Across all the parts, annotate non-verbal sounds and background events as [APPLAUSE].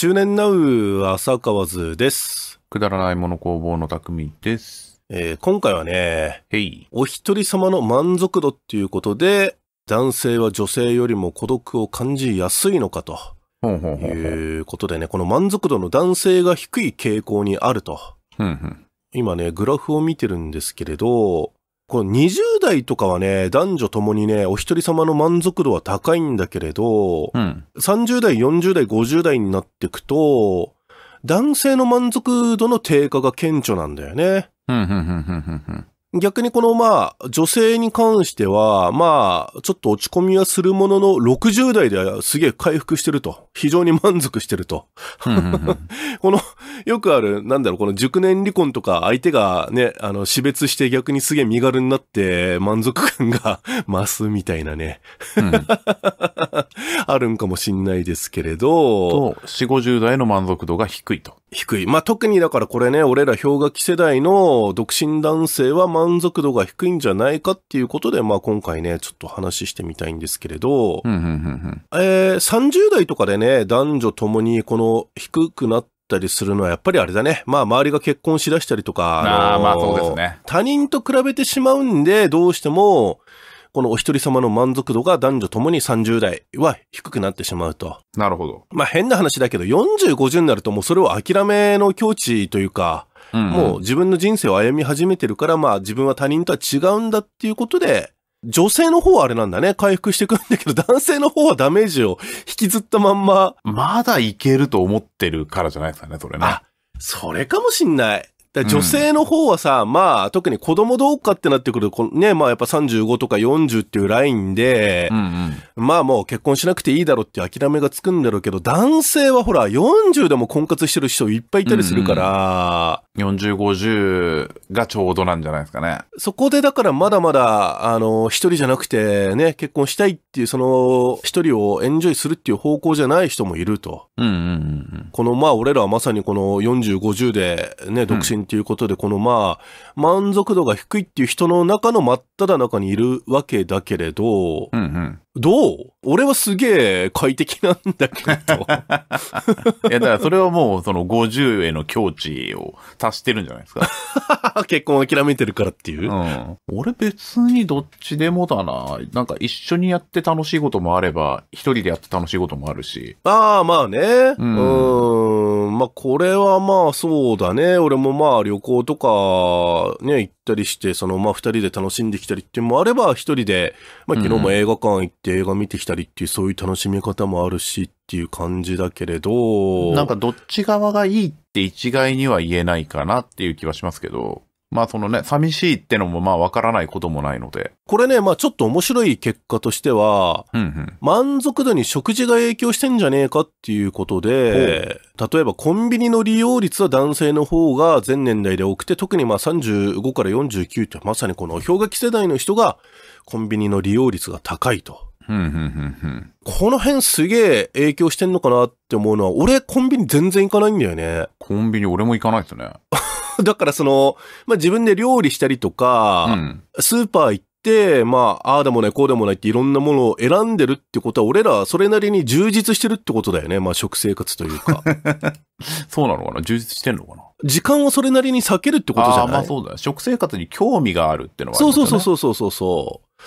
中年ナウ浅川図です。くだらないもの工房の匠です。えー、今回はね、へい。お一人様の満足度っていうことで、男性は女性よりも孤独を感じやすいのかと。ほうほうほういうことでね、この満足度の男性が低い傾向にあると。ふんふん今ね、グラフを見てるんですけれど、この20代とかはね、男女ともにね、お一人様の満足度は高いんだけれど、うん、30代、40代、50代になっていくと、男性の満足度の低下が顕著なんだよね。逆にこのまあ、女性に関しては、まあ、ちょっと落ち込みはするものの、60代ではすげえ回復してると。非常に満足してると。[LAUGHS] この、よくある、なんだろう、この熟年離婚とか、相手がね、あの、死別して逆にすげえ身軽になって、満足感が [LAUGHS] 増すみたいなね。[LAUGHS] あるんかもしんないですけれど。と、4、50代の満足度が低いと。低い。まあ、特にだからこれね、俺ら氷河期世代の独身男性は満足度が低いんじゃないかっていうことで、まあ、今回ね、ちょっと話してみたいんですけれど、えー、30代とかでね、男女ともにこの低くなってたりするのはやっぱりあれだね。まあ周りが結婚しだしたりとか、あのー、まあそうですね。他人と比べてしまうんで、どうしても、このお一人様の満足度が男女ともに30代は低くなってしまうと。なるほど。まあ変な話だけど、40、50になるともうそれを諦めの境地というか、うんうん、もう自分の人生を歩み始めてるから、まあ自分は他人とは違うんだっていうことで、女性の方はあれなんだね。回復してくんだけど、男性の方はダメージを引きずったまんま。まだいけると思ってるからじゃないですかね、それね。あ、それかもしんない。だ女性の方はさ、うん、まあ、特に子供どうかってなってくると、ね、まあやっぱ35とか40っていうラインで、うんうん、まあもう結婚しなくていいだろうって諦めがつくんだろうけど、男性はほら、40でも婚活してる人いっぱいいたりするから、うんうん、40、50がちょうどなんじゃないですかね。そこでだからまだまだ、あの、一人じゃなくてね、結婚したいっていう、その、一人をエンジョイするっていう方向じゃない人もいると。うんうんうん、この、まあ俺らはまさにこの40、50でね、独身ということで、このまあ、満足度が低いっていう人の中の真っ只中にいるわけだけれど、うんうん、どう俺はすげえ快適なんだけど。[LAUGHS] いや、だからそれはもうその50への境地を達してるんじゃないですか。[LAUGHS] 結婚諦めてるからっていう。うん。俺別にどっちでもだな。なんか一緒にやって楽しいこともあれば、一人でやって楽しいこともあるし。ああ、まあね。うん。うんまあこれはまあそうだね。俺もまあ旅行とかね、行たりして、その、まあ、二人で楽しんできたりっていうのもあれば、一人で、まあ、昨日も映画館行って映画見てきたりっていう、そういう楽しみ方もあるしっていう感じだけれど。なんかどっち側がいいって一概には言えないかなっていう気はしますけど。まあそのね、寂しいってのもまあわからないこともないので。これね、まあちょっと面白い結果としては、うんうん、満足度に食事が影響してんじゃねえかっていうことで、例えばコンビニの利用率は男性の方が全年代で多くて、特にまあ35から49ってまさにこの氷河期世代の人がコンビニの利用率が高いと。この辺すげえ影響してんのかなって思うのは、俺コンビニ全然行かないんだよね。コンビニ俺も行かないですね。[LAUGHS] だからその、まあ、自分で料理したりとか、うん、スーパー行って、まあ、ああでもないこうでもないっていろんなものを選んでるってことは、俺らそれなりに充実してるってことだよね。まあ、食生活というか。[LAUGHS] そうなのかな充実してんのかな時間をそれなりに避けるってことじゃないあまあそうだ。食生活に興味があるってのは、ね、そうそうそうそうそうそう。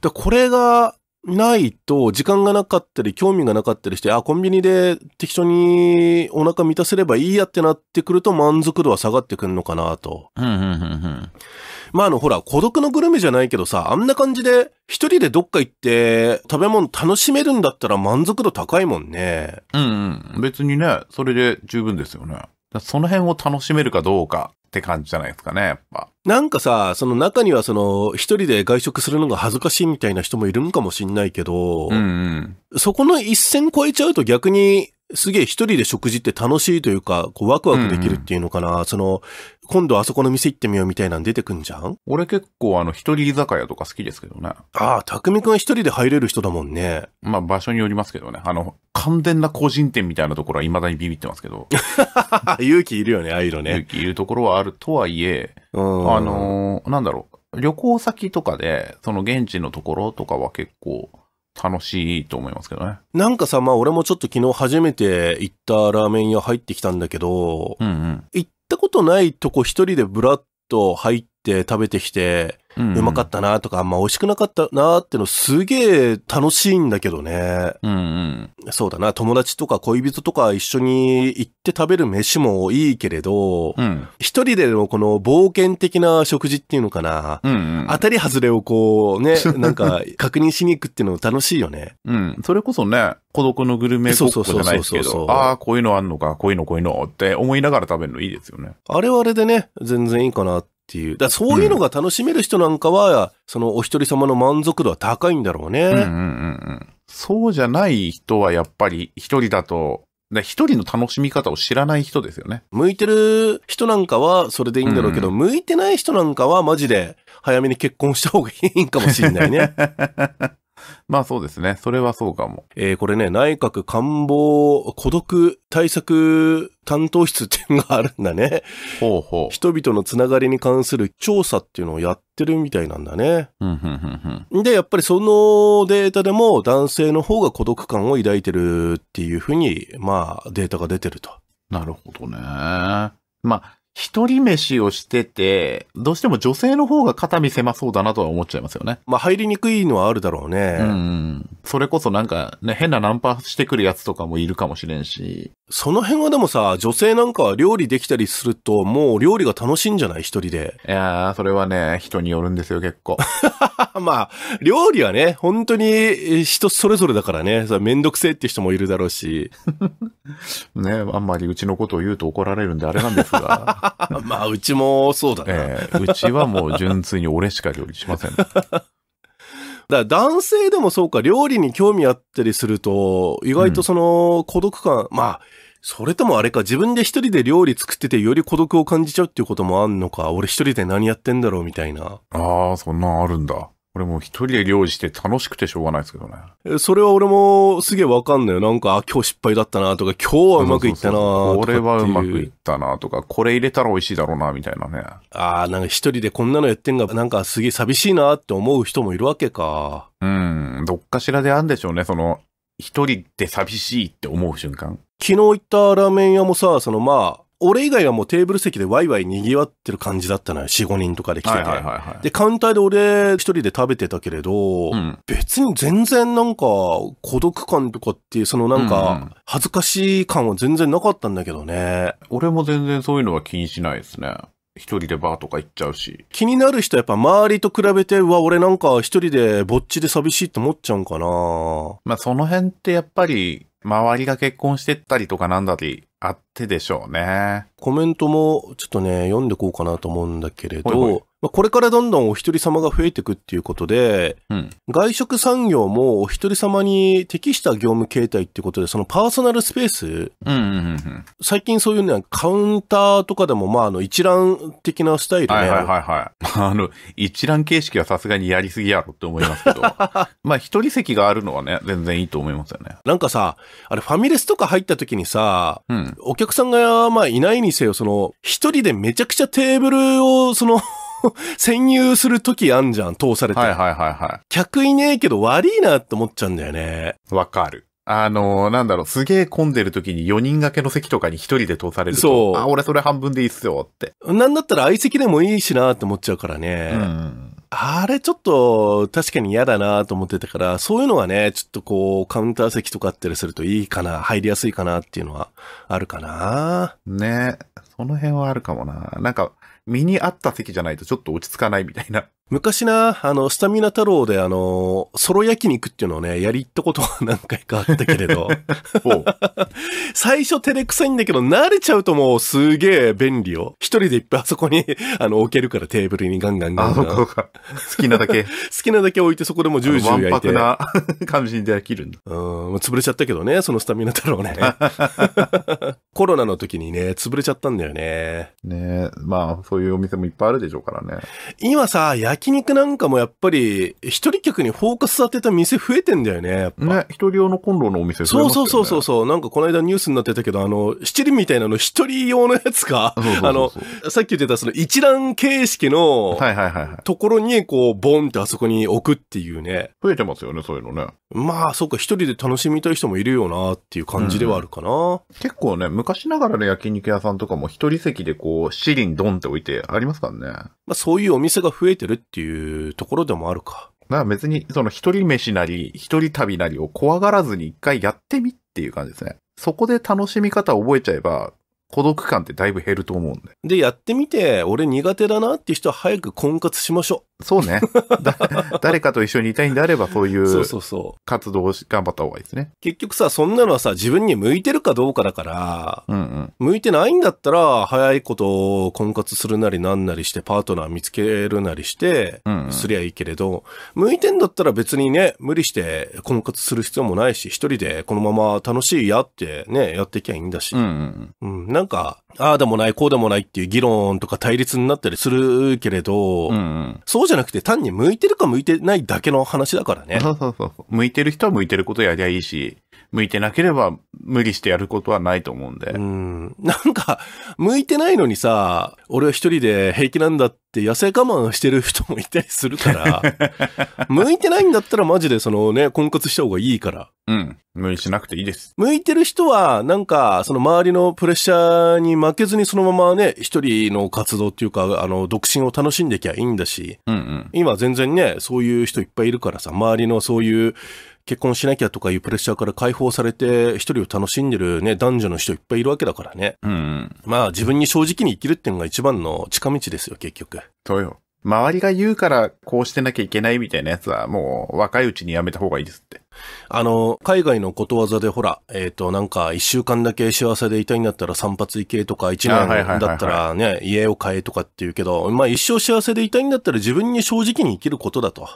だこれが、ないと、時間がなかったり、興味がなかったりして、あ、コンビニで適当にお腹満たせればいいやってなってくると満足度は下がってくるのかなと。まああの、ほら、孤独のグルメじゃないけどさ、あんな感じで、一人でどっか行って、食べ物楽しめるんだったら満足度高いもんね。うんうん。別にね、それで十分ですよね。その辺を楽しめるかどうかって感じじゃないですかね、やっぱ。なんかさ、その中にはその、一人で外食するのが恥ずかしいみたいな人もいるのかもしんないけど、うんうん、そこの一線超えちゃうと逆に、すげえ一人で食事って楽しいというか、こうワクワクできるっていうのかな、うんうん、その、今度あそこの店行ってみようみたいなの出てくんじゃん俺結構あの一人居酒屋とか好きですけどね。ああ、匠くんは一人で入れる人だもんね。まあ場所によりますけどね。あの、完全な個人店みたいなところは未だにビビってますけど。[LAUGHS] 勇気いるよね、ああいうのね。勇気いるところはあるとはいえ、あのー、なんだろう。旅行先とかで、その現地のところとかは結構、楽しいと思いますけどね。なんかさ、まあ俺もちょっと昨日初めて行ったラーメン屋入ってきたんだけど、うんうん、行ったことないとこ一人でブラッと入って食べてきて、うん、うまかったなとか、あんま美味しくなかったなってのすげえ楽しいんだけどね。うんうん。そうだな、友達とか恋人とか一緒に行って食べる飯もいいけれど、うん、一人でのこの冒険的な食事っていうのかな、うんうん、当たり外れをこうね、[LAUGHS] なんか確認しに行くっていうの楽しいよね。うん。それこそね、孤独のグルメごっこじゃないですけど、ああ、こういうのあんのか、こういうのこういうのって思いながら食べるのいいですよね。あれはあれでね、全然いいかなっっていう。だそういうのが楽しめる人なんかは、うん、そのお一人様の満足度は高いんだろうね。うんうんうん、そうじゃない人はやっぱり一人だと、一人の楽しみ方を知らない人ですよね。向いてる人なんかはそれでいいんだろうけど、うん、向いてない人なんかはマジで早めに結婚した方がいいかもしれないね。[LAUGHS] まあそうですね。それはそうかも。えー、これね、内閣官房孤独対策担当室っていうのがあるんだね。ほうほう。人々のつながりに関する調査っていうのをやってるみたいなんだね。で、やっぱりそのデータでも男性の方が孤独感を抱いてるっていうふうに、まあデータが出てると。なるほどね。まあ、一人飯をしてて、どうしても女性の方が肩身狭そうだなとは思っちゃいますよね。まあ入りにくいのはあるだろうね。うん。それこそなんかね、変なナンパしてくるやつとかもいるかもしれんし。その辺はでもさ、女性なんかは料理できたりすると、もう料理が楽しいんじゃない一人で。いやー、それはね、人によるんですよ、結構。[LAUGHS] まあ、料理はね、本当に人それぞれだからね、めんどくせえって人もいるだろうし。[LAUGHS] ね、あんまりうちのことを言うと怒られるんであれなんですが。[LAUGHS] まあ、うちもそうだね、えー、うちはもう純粋に俺しか料理しません。だから男性でもそうか、料理に興味あったりすると、意外とその孤独感、うん、まあ、それともあれか、自分で一人で料理作っててより孤独を感じちゃうっていうこともあんのか、俺一人で何やってんだろうみたいな。ああ、そんなんあるんだ。俺もう一人で料理して楽しくてしょうがないですけどね。それは俺もすげえわかんないよ。なんか、あ、今日失敗だったなとか、今日はうまくいったなとかこれはうまくいったなとか、これ入れたら美味しいだろうな、みたいなね。ああ、なんか一人でこんなのやってんが、なんかすげえ寂しいなって思う人もいるわけか。うん、どっかしらであるんでしょうね、その、一人で寂しいって思う瞬間。昨日行ったラーメン屋もさ、そのまあ、俺以外はもうテーブル席でワイワイ賑わってる感じだったのよ。4、5人とかで来てて。はいはいはいはい、で、カウンターで俺一人で食べてたけれど、うん、別に全然なんか孤独感とかっていう、そのなんか恥ずかしい感は全然なかったんだけどね。うん、俺も全然そういうのは気にしないですね。一人でバーとか行っちゃうし。気になる人はやっぱ周りと比べて、うわ、俺なんか一人でぼっちで寂しいって思っちゃうんかなまあその辺ってやっぱり周りが結婚してったりとかなんだりあっ手でしょうね。コメントもちょっとね、読んでこうかなと思うんだけれど、ほいほいまこれからどんどんお一人様が増えていくっていうことで、うん、外食産業もお一人様に適した業務形態っていうことで、そのパーソナルスペース、最近そういうね、カウンターとかでも、まあ、あの、一覧的なスタイルね。はいはいはい、はい。[LAUGHS] あの、一覧形式はさすがにやりすぎやろって思いますけど、[LAUGHS] まあ、一人席があるのはね、全然いいと思いますよね。なんかさ、あれ、ファミレスとか入った時にさ、うん、お客さんが、まあ、いないにせよ、その、一人でめちゃくちゃテーブルを、その占有 [LAUGHS] するときあんじゃん、通されて。はいはいはいはい。客いねえけど悪いなって思っちゃうんだよね。わかる。あのー、なんだろう、すげえ混んでる時に4人掛けの席とかに1人で通されると、そう。あ、俺それ半分でいいっすよって。なんだったら相席でもいいしなって思っちゃうからね。うん。あれちょっと確かに嫌だなと思ってたから、そういうのはね、ちょっとこうカウンター席とかあったりするといいかな、入りやすいかなっていうのはあるかな。ねその辺はあるかもな。なんか、身に合った席じゃないとちょっと落ち着かないみたいな。昔な、あの、スタミナ太郎で、あの、ソロ焼肉っていうのをね、やり行ったことは [LAUGHS] 何回かあったけれど。[LAUGHS] [LAUGHS] 最初照れくさいんだけど、慣れちゃうともうすげえ便利よ。一人でいっぱいあそこに、あの、置けるからテーブルにガンガンガンガン。あ、そうか。好きなだけ。好きなだけ置いてそこでもジュージュー焼いて。わんぱくな感じにできるんだ。うん、潰れちゃったけどね、そのスタミナ太郎ね。コロナの時にね、潰れちゃったんだよね。ねまあ、そういうお店もいっぱいあるでしょうからね。今さ、焼焼肉なんかもやっぱり、一人客にフォーカス当てた店増えてんだよね、やっぱ。ね、一人用のコンロのお店、ね、そうそうそうそうそう。なんかこの間ニュースになってたけど、あの、七輪みたいなの一人用のやつか、うあの、さっき言ってたその一覧形式の、はいはいはい。ところに、こう、ボンってあそこに置くっていうね。増えてますよね、そういうのね。まあ、そうか、一人で楽しみたい人もいるよなっていう感じではあるかな。うん、結構ね、昔ながらの焼肉屋さんとかも一人席でこう、七輪ドンって置いてありますからね。まあ、そういうお店が増えてるっていうところでもあるか。まあ別に、その一人飯なり、一人旅なりを怖がらずに一回やってみっていう感じですね。そこで楽しみ方を覚えちゃえば、孤独感ってだいぶ減ると思うんで。で、やってみて、俺苦手だなって人は早く婚活しましょう。そうね。誰かと一緒にいたいんであれば、そういう活動を頑張った方がいいですね。結局さ、そんなのはさ、自分に向いてるかどうかだから、うんうん、向いてないんだったら、早いこと婚活するなりなんなりして、パートナー見つけるなりして、すりゃいいけれど、うんうん、向いてんだったら別にね、無理して婚活する必要もないし、一人でこのまま楽しいやってね、やっていきゃいいんだし、うん、うんうん、なんか、ああでもない、こうでもないっていう議論とか対立になったりするけれど、うんうん、そうじゃなくて単に向いてるか向いてないだけの話だからね。そうそうそう。向いてる人は向いてることやりゃいいし、向いてなければ無理してやることはないと思うんで。うん。なんか、向いてないのにさ、俺は一人で平気なんだって痩せ我慢してる人もいたりするから、[LAUGHS] 向いてないんだったらマジでそのね、婚活した方がいいから。うん。無理しなくていいです。向いてる人は、なんか、その周りのプレッシャーに負けずにそのままね、一人の活動っていうか、あの、独身を楽しんできゃいいんだし、うんうん、今全然ね、そういう人いっぱいいるからさ、周りのそういう、結婚しなきゃとかいうプレッシャーから解放されて、一人を楽しんでるね、男女の人いっぱいいるわけだからね。うん。まあ、自分に正直に生きるっていうのが一番の近道ですよ、結局。そうよ。周りが言うからこうしてなきゃいけないみたいなやつはもう若いうちにやめた方がいいですって。あの、海外のことわざでほら、えっ、ー、と、なんか一週間だけ幸せでいたいんだったら散髪行けとか、一年だったらね、家を買えとかって言うけど、まあ一生幸せでいたいんだったら自分に正直に生きることだと。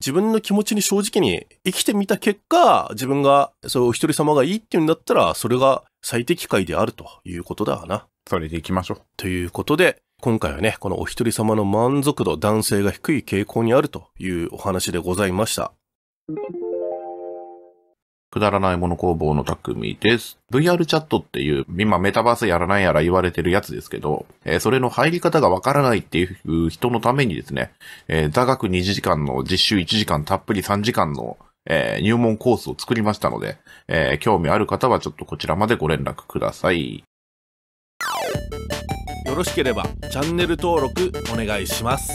自分の気持ちに正直に生きてみた結果、自分が、そう、お一人様がいいって言うんだったら、それが最適解であるということだな。それで行きましょう。ということで、今回はね、このお一人様の満足度男性が低い傾向にあるというお話でございました。くだらないもの工房の匠です。VR チャットっていう、今メタバースやらないやら言われてるやつですけど、えー、それの入り方がわからないっていう人のためにですね、えー、座学2時間の実習1時間たっぷり3時間の、えー、入門コースを作りましたので、えー、興味ある方はちょっとこちらまでご連絡ください。ろしければチャンネル登録お願いします